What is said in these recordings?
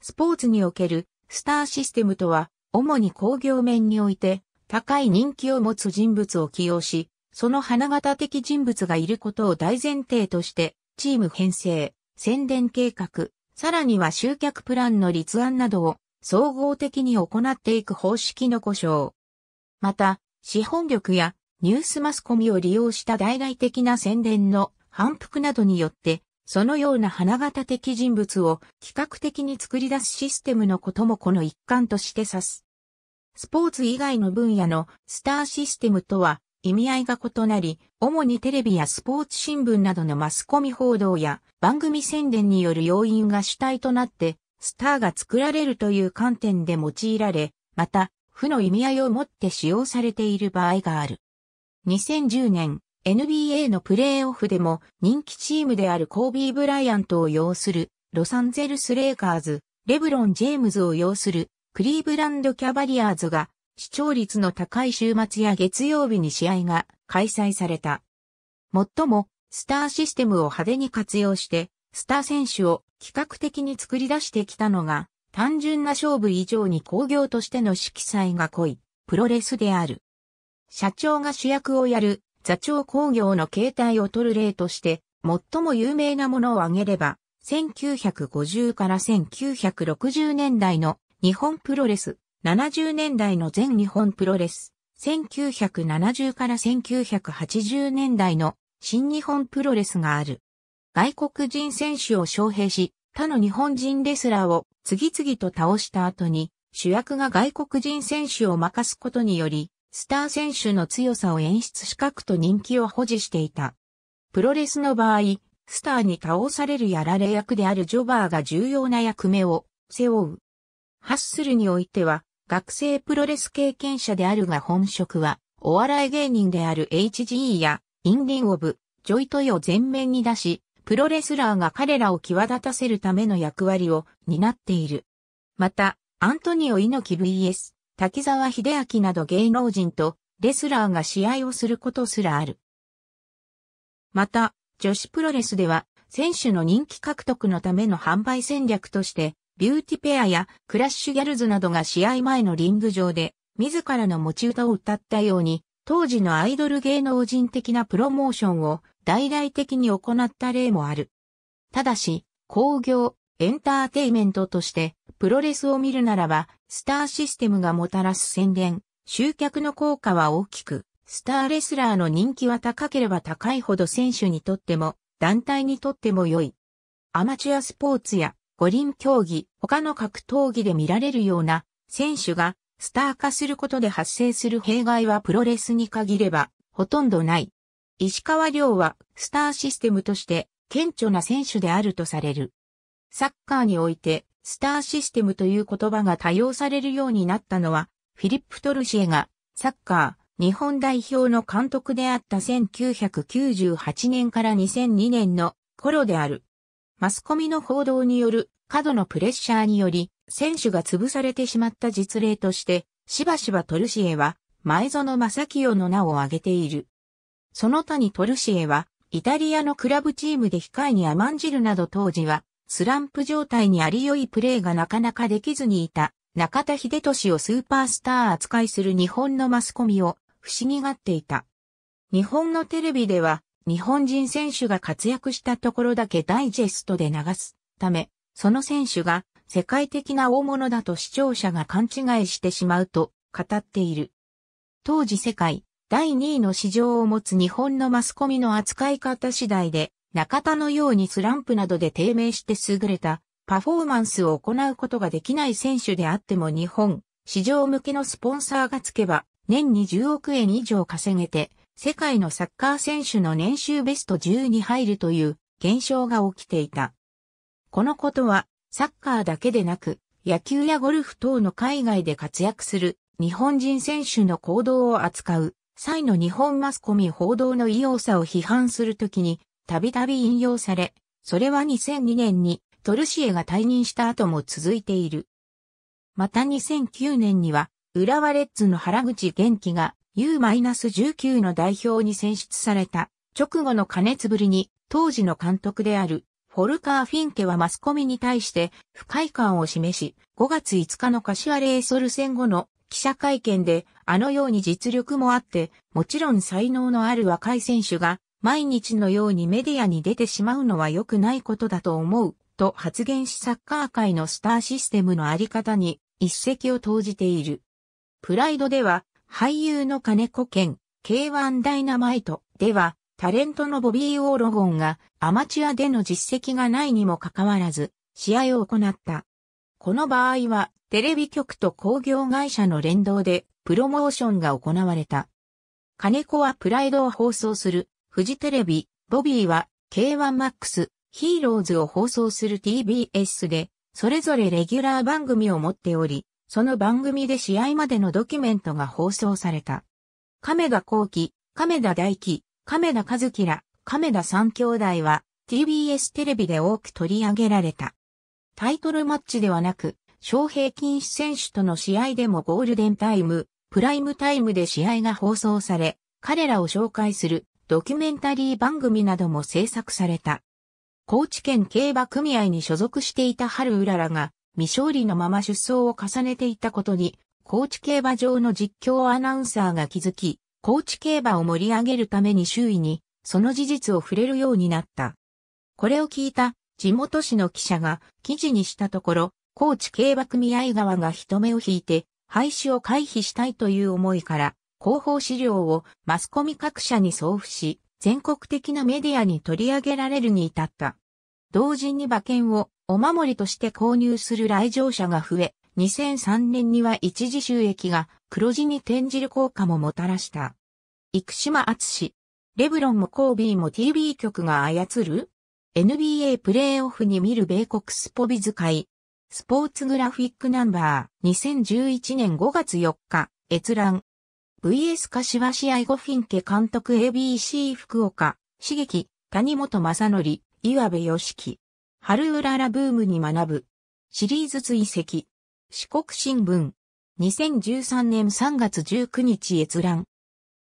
スポーツにおけるスターシステムとは、主に工業面において、高い人気を持つ人物を起用し、その花形的人物がいることを大前提として、チーム編成、宣伝計画、さらには集客プランの立案などを総合的に行っていく方式の故障。また、資本力やニュースマスコミを利用した大々的な宣伝の反復などによってそのような花形的人物を企画的に作り出すシステムのこともこの一環として指す。スポーツ以外の分野のスターシステムとは意味合いが異なり、主にテレビやスポーツ新聞などのマスコミ報道や番組宣伝による要因が主体となって、スターが作られるという観点で用いられ、また、負の意味合いを持って使用されている場合がある。2010年、NBA のプレーオフでも人気チームであるコービー・ブライアントを擁するロサンゼルス・レイカーズ、レブロン・ジェームズを擁するクリーブランド・キャバリアーズが視聴率の高い週末や月曜日に試合が開催された。もっとも、スターシステムを派手に活用して、スター選手を企画的に作り出してきたのが、単純な勝負以上に工業としての色彩が濃い、プロレスである。社長が主役をやる、座長工業の形態を取る例として、最も有名なものを挙げれば、1950から1960年代の日本プロレス、70年代の全日本プロレス、1970から1980年代の新日本プロレスがある。外国人選手を招聘し、他の日本人レスラーを次々と倒した後に、主役が外国人選手を任すことにより、スター選手の強さを演出資格と人気を保持していた。プロレスの場合、スターに倒されるやられ役であるジョバーが重要な役目を背負う。ハッスルにおいては、学生プロレス経験者であるが本職は、お笑い芸人である HGE や、インディン・オブ、ジョイトイを前面に出し、プロレスラーが彼らを際立たせるための役割を担っている。また、アントニオ猪木 VS 滝沢秀明など芸能人とレスラーが試合をすることすらある。また、女子プロレスでは、選手の人気獲得のための販売戦略として、ビューティペアやクラッシュギャルズなどが試合前のリング上で、自らの持ち歌を歌ったように、当時のアイドル芸能人的なプロモーションを大々的に行った例もある。ただし、工業、エンターテイメントとして、プロレスを見るならば、スターシステムがもたらす宣伝、集客の効果は大きく、スターレスラーの人気は高ければ高いほど選手にとっても、団体にとっても良い。アマチュアスポーツや五輪競技、他の格闘技で見られるような選手がスター化することで発生する弊害はプロレスに限ればほとんどない。石川亮はスターシステムとして顕著な選手であるとされる。サッカーにおいてスターシステムという言葉が多用されるようになったのは、フィリップ・トルシエがサッカー日本代表の監督であった1998年から2002年の頃である。マスコミの報道による過度のプレッシャーにより選手が潰されてしまった実例として、しばしばトルシエは前園正清の名を挙げている。その他にトルシエはイタリアのクラブチームで控えに甘んじるなど当時はスランプ状態にあり良いプレーがなかなかできずにいた中田秀俊をスーパースター扱いする日本のマスコミを不思議がっていた。日本のテレビでは日本人選手が活躍したところだけダイジェストで流すため、その選手が世界的な大物だと視聴者が勘違いしてしまうと語っている。当時世界第2位の市場を持つ日本のマスコミの扱い方次第で中田のようにスランプなどで低迷して優れたパフォーマンスを行うことができない選手であっても日本、市場向けのスポンサーがつけば年に10億円以上稼げて世界のサッカー選手の年収ベスト10に入るという現象が起きていた。このことはサッカーだけでなく野球やゴルフ等の海外で活躍する日本人選手の行動を扱う際の日本マスコミ報道の異様さを批判するときにたびたび引用され、それは2002年にトルシエが退任した後も続いている。また2009年には、浦和レッズの原口元気が U-19 の代表に選出された直後の加熱ぶりに当時の監督であるフォルカー・フィンケはマスコミに対して不快感を示し5月5日の柏レイソル戦後の記者会見であのように実力もあってもちろん才能のある若い選手が毎日のようにメディアに出てしまうのは良くないことだと思う、と発言しサッカー界のスターシステムのあり方に一石を投じている。プライドでは、俳優の金子健、K1 ダイナマイトでは、タレントのボビー・オーロゴンがアマチュアでの実績がないにもかかわらず、試合を行った。この場合は、テレビ局と工業会社の連動で、プロモーションが行われた。金子はプライドを放送するフジテレビ、ボビーは K1MAX、ヒーローズを放送する TBS で、それぞれレギュラー番組を持っており、その番組で試合までのドキュメントが放送された。亀田光輝、亀田大輝、亀田和樹ら、亀田三兄弟は TBS テレビで多く取り上げられた。タイトルマッチではなく、小平均選手との試合でもゴールデンタイム、プライムタイムで試合が放送され、彼らを紹介するドキュメンタリー番組なども制作された。高知県競馬組合に所属していた春うららが未勝利のまま出走を重ねていたことに、高知競馬場の実況アナウンサーが気づき、高知競馬を盛り上げるために周囲に、その事実を触れるようになった。これを聞いた地元紙の記者が記事にしたところ、高知競馬組合側が人目を引いて、廃止を回避したいという思いから、広報資料をマスコミ各社に送付し、全国的なメディアに取り上げられるに至った。同時に馬券をお守りとして購入する来場者が増え、2003年には一時収益が黒字に転じる効果ももたらした。生島厚レブロンもコービーも TV 局が操る ?NBA プレーオフに見る米国スポビ使い。スポーツグラフィックナンバー2011年5月4日、閲覧。VS 柏試合後フィンケ監督 ABC 福岡、茂木、谷本正則、岩部義樹。春うららブームに学ぶ。シリーズ追跡。四国新聞。2013年3月19日閲覧。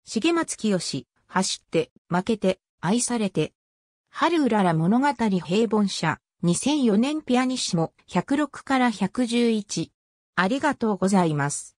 重松清、走って、負けて、愛されて。春うらら物語平凡社。2004年ピアニッシモ106から111。ありがとうございます。